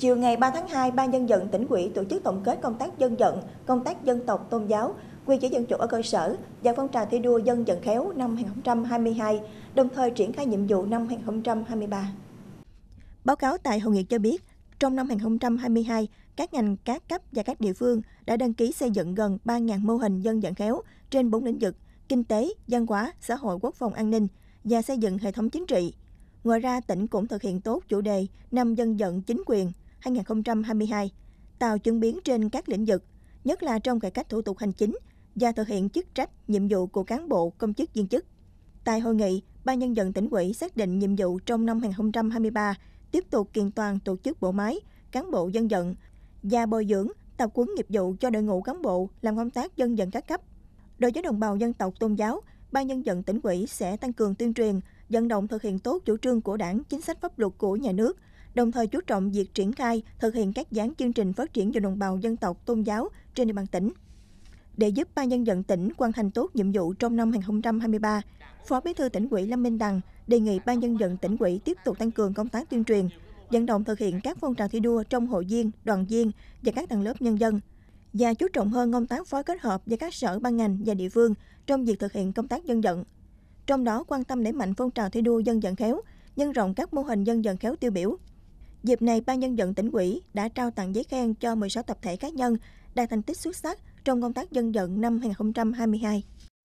Chiều ngày 3 tháng 2, Ban dân vận tỉnh ủy tổ chức tổng kết công tác dân vận, công tác dân tộc, tôn giáo, quy chế dân chủ ở cơ sở và phong trào thi đua dân vận khéo năm 2022, đồng thời triển khai nhiệm vụ năm 2023. Báo cáo tại hội nghị cho biết, trong năm 2022, các ngành, các cấp và các địa phương đã đăng ký xây dựng gần 3.000 mô hình dân vận khéo trên 4 lĩnh vực kinh tế, văn hóa, xã hội, quốc phòng, an ninh và xây dựng hệ thống chính trị. Ngoài ra, tỉnh cũng thực hiện tốt chủ đề năm dân vận chính quyền 2022 tạo chuyển biến trên các lĩnh vực, nhất là trong cải cách thủ tục hành chính và thực hiện chức trách, nhiệm vụ của cán bộ, công chức viên chức. Tại hội nghị, Ban nhân dân tỉnh ủy xác định nhiệm vụ trong năm 2023 tiếp tục kiện toàn tổ chức bộ máy, cán bộ dân vận và bồi dưỡng, tập quấn nghiệp vụ cho đội ngũ cán bộ làm công tác dân vận các cấp. Đối với đồng bào dân tộc tôn giáo, Ban nhân dân tỉnh ủy sẽ tăng cường tuyên truyền, vận động thực hiện tốt chủ trương của Đảng, chính sách pháp luật của nhà nước, đồng thời chú trọng việc triển khai, thực hiện các dáng chương trình phát triển cho đồng bào dân tộc tôn giáo trên địa bàn tỉnh. Để giúp Ban nhân dân tỉnh hoàn thành tốt nhiệm vụ trong năm 2023, Phó Bí thư tỉnh ủy Lâm Minh Đằng đề nghị Ban nhân dân tỉnh ủy tiếp tục tăng cường công tác tuyên truyền, vận động thực hiện các phong trào thi đua trong hội viên, đoàn viên và các tầng lớp nhân dân và chú trọng hơn công tác phối kết hợp với các sở ban ngành và địa phương trong việc thực hiện công tác dân vận. Trong đó quan tâm đẩy mạnh phong trào thi đua dân vận khéo, nhân rộng các mô hình dân vận khéo tiêu biểu, Dịp này, Ban dân vận tỉnh ủy đã trao tặng giấy khen cho 16 tập thể cá nhân đạt thành tích xuất sắc trong công tác dân vận năm 2022.